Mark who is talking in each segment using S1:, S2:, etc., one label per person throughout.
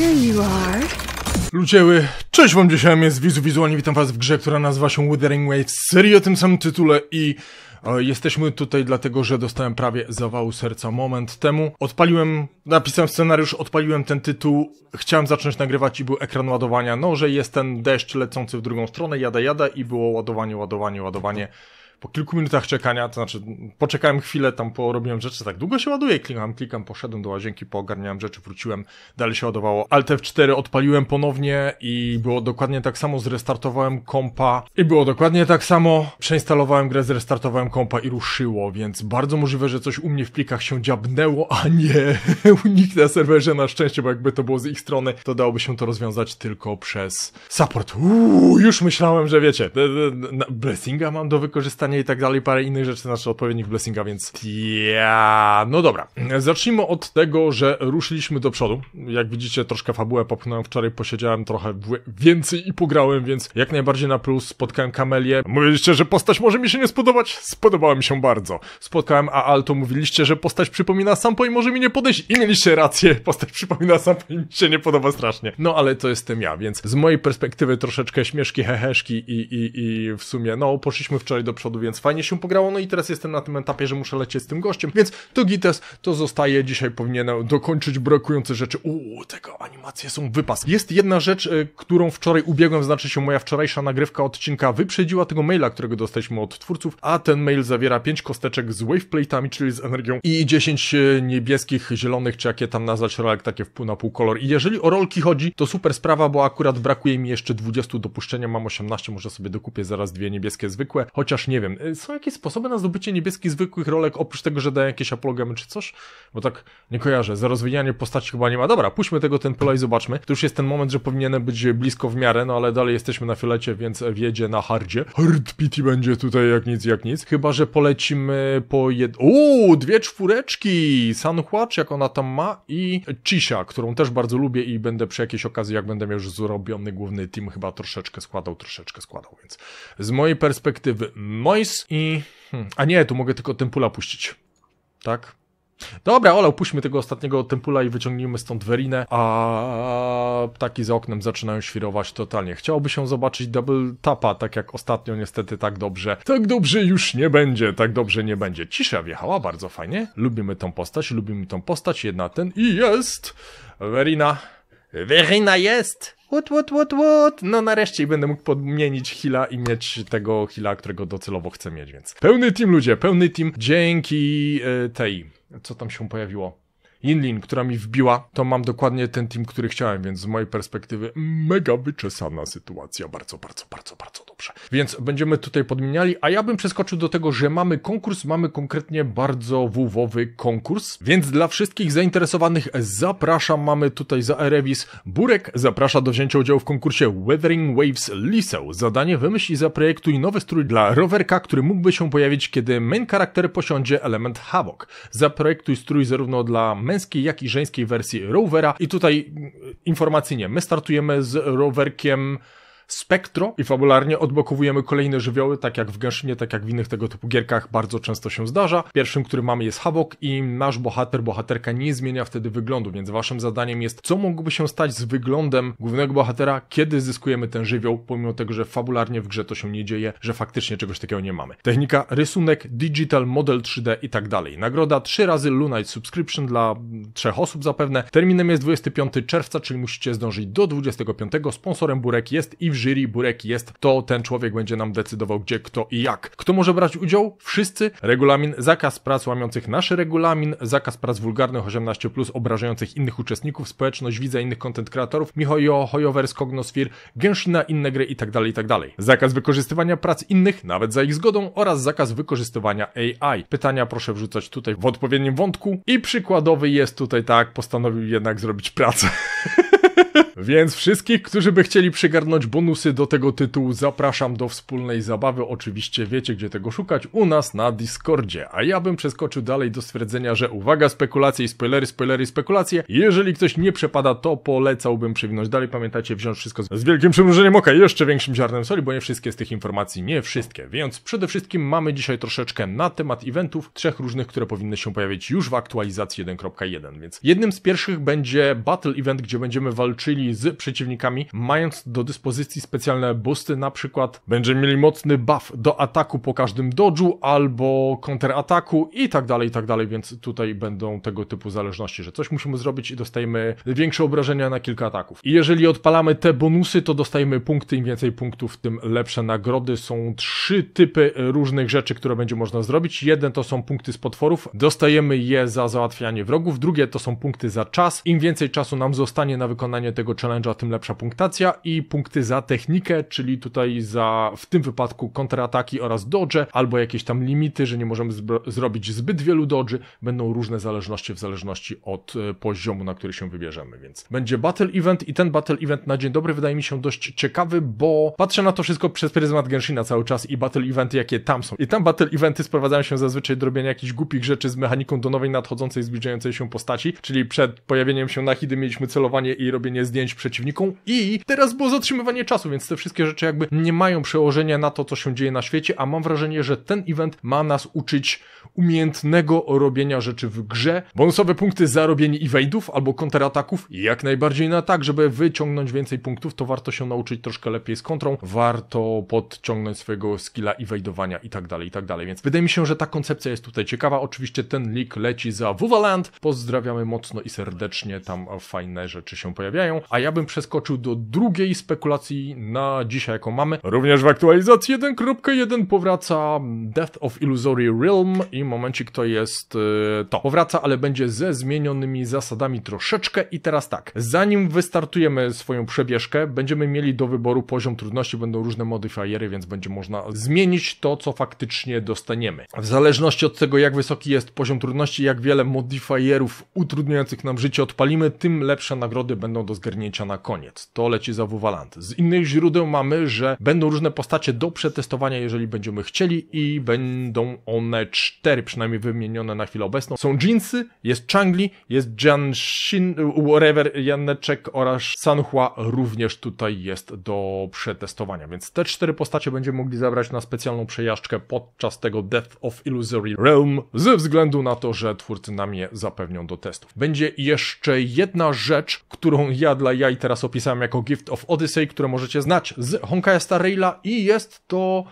S1: Here you are. Ludzieły, cześć wam dzisiaj, jest Wizu Wizualnie, witam was w grze, która nazywa się Withering Waves, serii o tym samym tytule i e, jesteśmy tutaj dlatego, że dostałem prawie zawału serca moment temu. Odpaliłem, napisałem scenariusz, odpaliłem ten tytuł, chciałem zacząć nagrywać i był ekran ładowania, no że jest ten deszcz lecący w drugą stronę, jada jada i było ładowanie, ładowanie, ładowanie po kilku minutach czekania, to znaczy poczekałem chwilę, tam porobiłem rzeczy, tak długo się ładuje, klikam, klikam, poszedłem do łazienki, poogarniałem rzeczy, wróciłem, dalej się ładowało. Alt F4 odpaliłem ponownie i było dokładnie tak samo, zrestartowałem kompa i było dokładnie tak samo, przeinstalowałem grę, zrestartowałem kompa i ruszyło, więc bardzo możliwe, że coś u mnie w plikach się dziabnęło, a nie u nich na serwerze na szczęście, bo jakby to było z ich strony, to dałoby się to rozwiązać tylko przez support. Uuu, już myślałem, że wiecie, blessinga mam do wykorzystania i tak dalej, parę innych rzeczy znaczy odpowiednich blessinga, więc ja... no dobra. Zacznijmy od tego, że ruszyliśmy do przodu. Jak widzicie, troszkę fabułę popchnąłem wczoraj, posiedziałem trochę więcej i pograłem, więc jak najbardziej na plus spotkałem Kamelię. Mówiliście, że postać może mi się nie spodobać? Spodobała mi się bardzo. Spotkałem Aalto, mówiliście, że postać przypomina Sampo i może mi nie podejść. I mieliście rację, postać przypomina Sampo i mi się nie podoba strasznie. No ale to jestem ja, więc z mojej perspektywy troszeczkę śmieszki, heheszki i, i, i w sumie, no poszliśmy wczoraj do przodu, więc fajnie się pograło, no i teraz jestem na tym etapie, że muszę lecieć z tym gościem, więc to Gites, to zostaje, dzisiaj powinienem dokończyć brakujące rzeczy. Uuu, tego animacje są wypas. Jest jedna rzecz, y, którą wczoraj ubiegłem, znaczy się moja wczorajsza nagrywka odcinka wyprzedziła tego maila, którego dostaliśmy od twórców, a ten mail zawiera 5 kosteczek z waveplate'ami, czyli z energią i 10 y, niebieskich, zielonych, czy jakie tam nazwać rolek, takie pół na pół kolor. I jeżeli o rolki chodzi, to super sprawa, bo akurat brakuje mi jeszcze 20 dopuszczenia, mam 18, może sobie dokupię zaraz dwie niebieskie zwykłe, chociaż nie wiem, wiem, y, są jakieś sposoby na zdobycie niebieskich zwykłych rolek, oprócz tego, że dają jakieś apologemy czy coś? Bo tak nie kojarzę, za rozwijanie postaci chyba nie ma. Dobra, puśćmy tego ten pola i zobaczmy. To już jest ten moment, że powinienem być blisko w miarę, no ale dalej jesteśmy na filecie, więc wiedzie na hardzie. Hard pity będzie tutaj jak nic, jak nic. Chyba, że polecimy po jed... Uuu, dwie czwóreczki! Sanhuacz, jak ona tam ma i Cisia, którą też bardzo lubię i będę przy jakiejś okazji, jak będę miał już zrobiony główny team, chyba troszeczkę składał, troszeczkę składał, więc z mojej perspektywy, mo Mois i... Hmm, a nie, tu mogę tylko Tempula puścić. Tak? Dobra, Ola, puśćmy tego ostatniego Tempula i wyciągnijmy stąd Werinę, a ptaki za oknem zaczynają świrować totalnie. Chciałoby się zobaczyć double tapa, tak jak ostatnio niestety tak dobrze. Tak dobrze już nie będzie, tak dobrze nie będzie. Cisza wjechała, bardzo fajnie. Lubimy tą postać, lubimy tą postać, jedna ten i jest! Werina! Werina jest! What, what, what, what? No nareszcie będę mógł podmienić hila i mieć tego hila, którego docelowo chcę mieć, więc pełny team ludzie, pełny team dzięki yy, tej, co tam się pojawiło. Yinlin, która mi wbiła, to mam dokładnie ten team, który chciałem, więc z mojej perspektywy mega wyczesana sytuacja, bardzo, bardzo, bardzo, bardzo dobrze. Więc będziemy tutaj podmieniali, a ja bym przeskoczył do tego, że mamy konkurs, mamy konkretnie bardzo ww konkurs, więc dla wszystkich zainteresowanych zapraszam, mamy tutaj za Erevis Burek zaprasza do wzięcia udziału w konkursie Weathering Waves Liceum. Zadanie wymyśli zaprojektuj nowy strój dla rowerka, który mógłby się pojawić, kiedy main charakter posiądzie element Havok. Zaprojektuj strój zarówno dla męskiej, jak i żeńskiej wersji rowera. I tutaj mm, informacyjnie, my startujemy z rowerkiem spektro i fabularnie odblokowujemy kolejne żywioły, tak jak w Genshinie, tak jak w innych tego typu gierkach bardzo często się zdarza. Pierwszym, który mamy jest Havok i nasz bohater, bohaterka nie zmienia wtedy wyglądu, więc waszym zadaniem jest, co mogłoby się stać z wyglądem głównego bohatera, kiedy zyskujemy ten żywioł, pomimo tego, że fabularnie w grze to się nie dzieje, że faktycznie czegoś takiego nie mamy. Technika, rysunek, digital, model 3D i tak dalej. Nagroda 3 razy Lunite Subscription dla trzech osób zapewne. Terminem jest 25 czerwca, czyli musicie zdążyć do 25. Sponsorem Burek jest i w jury burek jest, to ten człowiek będzie nam decydował gdzie, kto i jak. Kto może brać udział? Wszyscy. Regulamin, zakaz prac łamiących nasz regulamin, zakaz prac wulgarnych 18+, plus obrażających innych uczestników, społeczność widza, innych content kreatorów, Mihojo, Hojowers, Kognosphere, Gęszyna, inne gry itd., tak itd. Tak zakaz wykorzystywania prac innych, nawet za ich zgodą oraz zakaz wykorzystywania AI. Pytania proszę wrzucać tutaj w odpowiednim wątku i przykładowy jest tutaj tak, postanowił jednak zrobić pracę. Więc wszystkich, którzy by chcieli przygarnąć bonusy do tego tytułu, zapraszam do wspólnej zabawy. Oczywiście wiecie, gdzie tego szukać, u nas na Discordzie. A ja bym przeskoczył dalej do stwierdzenia, że uwaga, spekulacje i spoilery, spoilery i spekulacje. Jeżeli ktoś nie przepada, to polecałbym przewinąć dalej. Pamiętajcie, wziąć wszystko z wielkim przymrużeniem oka, jeszcze większym ziarnem soli, bo nie wszystkie z tych informacji, nie wszystkie. Więc przede wszystkim mamy dzisiaj troszeczkę na temat eventów, trzech różnych, które powinny się pojawić już w aktualizacji 1.1. Więc jednym z pierwszych będzie Battle Event, gdzie będziemy walczyli z przeciwnikami, mając do dyspozycji specjalne boosty, na przykład będziemy mieli mocny buff do ataku po każdym dodżu albo kontrataku i tak dalej, i tak dalej, więc tutaj będą tego typu zależności, że coś musimy zrobić i dostajemy większe obrażenia na kilka ataków. I jeżeli odpalamy te bonusy, to dostajemy punkty, im więcej punktów, tym lepsze nagrody. Są trzy typy różnych rzeczy, które będzie można zrobić. Jeden to są punkty z potworów, dostajemy je za załatwianie wrogów, drugie to są punkty za czas, im więcej czasu nam zostanie na wykonanie tego challenge'a, tym lepsza punktacja i punkty za technikę, czyli tutaj za w tym wypadku kontrataki oraz dodge, albo jakieś tam limity, że nie możemy zrobić zbyt wielu dodży, będą różne zależności w zależności od e, poziomu, na który się wybierzemy, więc będzie battle event i ten battle event na dzień dobry wydaje mi się dość ciekawy, bo patrzę na to wszystko przez pryzmat Genshina cały czas i battle eventy, jakie tam są. I tam battle eventy sprowadzają się zazwyczaj do robienia jakichś głupich rzeczy z mechaniką do nowej nadchodzącej, zbliżającej się postaci, czyli przed pojawieniem się hidy mieliśmy celowanie i robienie zdjęć zdjęć przeciwnikom i teraz było zatrzymywanie czasu, więc te wszystkie rzeczy jakby nie mają przełożenia na to, co się dzieje na świecie, a mam wrażenie, że ten event ma nas uczyć umiejętnego robienia rzeczy w grze. Bonusowe punkty za robienie evade'ów albo kontrataków jak najbardziej na tak, żeby wyciągnąć więcej punktów, to warto się nauczyć troszkę lepiej z kontrą, warto podciągnąć swojego skilla evadowania i tak dalej, i tak dalej, więc wydaje mi się, że ta koncepcja jest tutaj ciekawa. Oczywiście ten leak leci za Wuvaland, pozdrawiamy mocno i serdecznie, tam fajne rzeczy się pojawiają a ja bym przeskoczył do drugiej spekulacji na dzisiaj, jaką mamy. Również w aktualizacji 1.1 powraca Death of Illusory Realm i momencik to jest y, to. Powraca, ale będzie ze zmienionymi zasadami troszeczkę i teraz tak. Zanim wystartujemy swoją przebieżkę, będziemy mieli do wyboru poziom trudności, będą różne modifiery, więc będzie można zmienić to, co faktycznie dostaniemy. W zależności od tego, jak wysoki jest poziom trudności, jak wiele modifierów utrudniających nam życie odpalimy, tym lepsze nagrody będą do zgarnięcia ogarnięcia na koniec. To leci za Wuwalant. Z innych źródeł mamy, że będą różne postacie do przetestowania, jeżeli będziemy chcieli i będą one cztery, przynajmniej wymienione na chwilę obecną. Są Jeansy, jest Changli, jest Shin, whatever, Janeczek oraz Sanhua również tutaj jest do przetestowania, więc te cztery postacie będziemy mogli zabrać na specjalną przejażdżkę podczas tego Death of Illusory Realm, ze względu na to, że twórcy nam je zapewnią do testów. Będzie jeszcze jedna rzecz, którą ja dla ja i teraz opisałem jako Gift of Odyssey, które możecie znać z Honkai Star Raila i jest to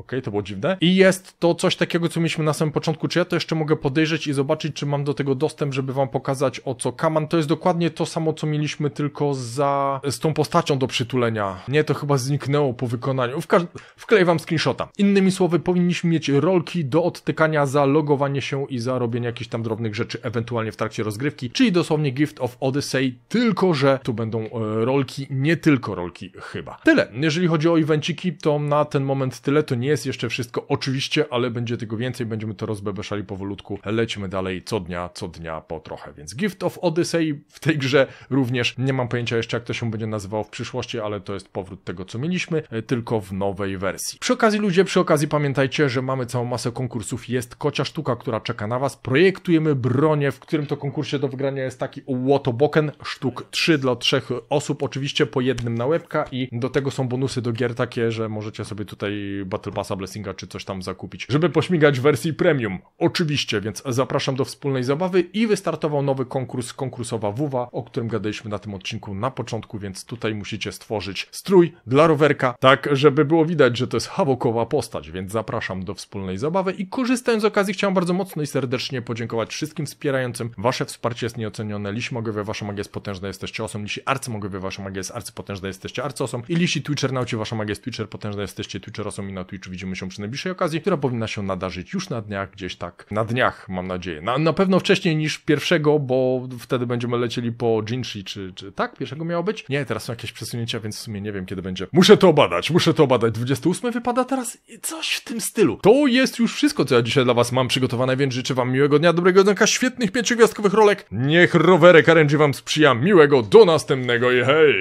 S1: ok, to było dziwne. I jest to coś takiego, co mieliśmy na samym początku, czy ja to jeszcze mogę podejrzeć i zobaczyć, czy mam do tego dostęp, żeby wam pokazać o co Kaman. To jest dokładnie to samo, co mieliśmy tylko za, z tą postacią do przytulenia. Nie, to chyba zniknęło po wykonaniu. Wka... Wklej wam screenshota. Innymi słowy, powinniśmy mieć rolki do odtykania za logowanie się i za robienie jakichś tam drobnych rzeczy, ewentualnie w trakcie rozgrywki, czyli dosłownie Gift of Odyssey, tylko że tu będą e, rolki, nie tylko rolki chyba. Tyle. Jeżeli chodzi o evenciki, to na ten moment tyle, to nie jest jeszcze wszystko, oczywiście, ale będzie tego więcej, będziemy to rozbebeszali powolutku. Lecimy dalej co dnia, co dnia po trochę. Więc Gift of Odyssey w tej grze również nie mam pojęcia jeszcze, jak to się będzie nazywało w przyszłości, ale to jest powrót tego, co mieliśmy, e, tylko w nowej wersji. Przy okazji, ludzie, przy okazji pamiętajcie, że mamy całą masę konkursów. Jest kocia sztuka, która czeka na Was. Projektujemy bronię, w którym to konkursie do wygrania jest taki Łotoboken, sztuk 3 dla trzech osób, oczywiście po jednym na łebka i do tego są bonusy do gier takie, że możecie sobie tutaj Battle pasa blessinga czy coś tam zakupić, żeby pośmigać w wersji premium. Oczywiście, więc zapraszam do wspólnej zabawy i wystartował nowy konkurs, konkursowa WUWA, o którym gadaliśmy na tym odcinku na początku, więc tutaj musicie stworzyć strój dla rowerka, tak żeby było widać, że to jest hawokowa postać, więc zapraszam do wspólnej zabawy i korzystając z okazji chciałem bardzo mocno i serdecznie podziękować wszystkim wspierającym. Wasze wsparcie jest nieocenione. Lisi Mogowie, wasza magia jest potężna, jesteście osom. Lisi Arcymogowie, wasza magia jest potężna, jesteście arcosom. I Lisi naucie wasza magia jest Twitcher, potężna jesteście Twitterosom i na Twitch czy widzimy się przy najbliższej okazji, która powinna się nadarzyć już na dniach, gdzieś tak na dniach, mam nadzieję. Na, na pewno wcześniej niż pierwszego, bo wtedy będziemy lecieli po Jinshi czy, czy tak? Pierwszego miało być? Nie, teraz są jakieś przesunięcia, więc w sumie nie wiem, kiedy będzie. Muszę to obadać, muszę to obadać. 28 wypada teraz coś w tym stylu. To jest już wszystko, co ja dzisiaj dla was mam przygotowane, więc życzę wam miłego dnia, dobrego dnia, świetnych pięciogwiazdkowych rolek. Niech rowerek RNG wam sprzyja. Miłego, do następnego i hej!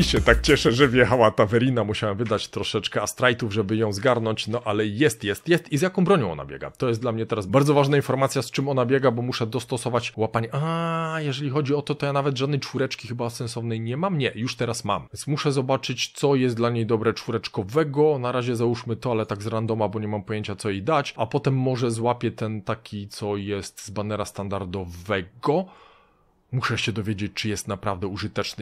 S1: I się tak cieszę, że wjechała Tawerina. Musiałem wydać troszeczkę astrajtów, żeby ją zgarnąć, no ale jest, jest, jest. I z jaką bronią ona biega? To jest dla mnie teraz bardzo ważna informacja, z czym ona biega, bo muszę dostosować łapanie. A, jeżeli chodzi o to, to ja nawet żadnej czwóreczki chyba sensownej nie mam. Nie, już teraz mam. Więc muszę zobaczyć, co jest dla niej dobre czwóreczkowego. Na razie załóżmy to, ale tak z randoma, bo nie mam pojęcia, co jej dać. A potem może złapię ten taki, co jest z banera standardowego. Muszę się dowiedzieć, czy jest naprawdę użyteczny.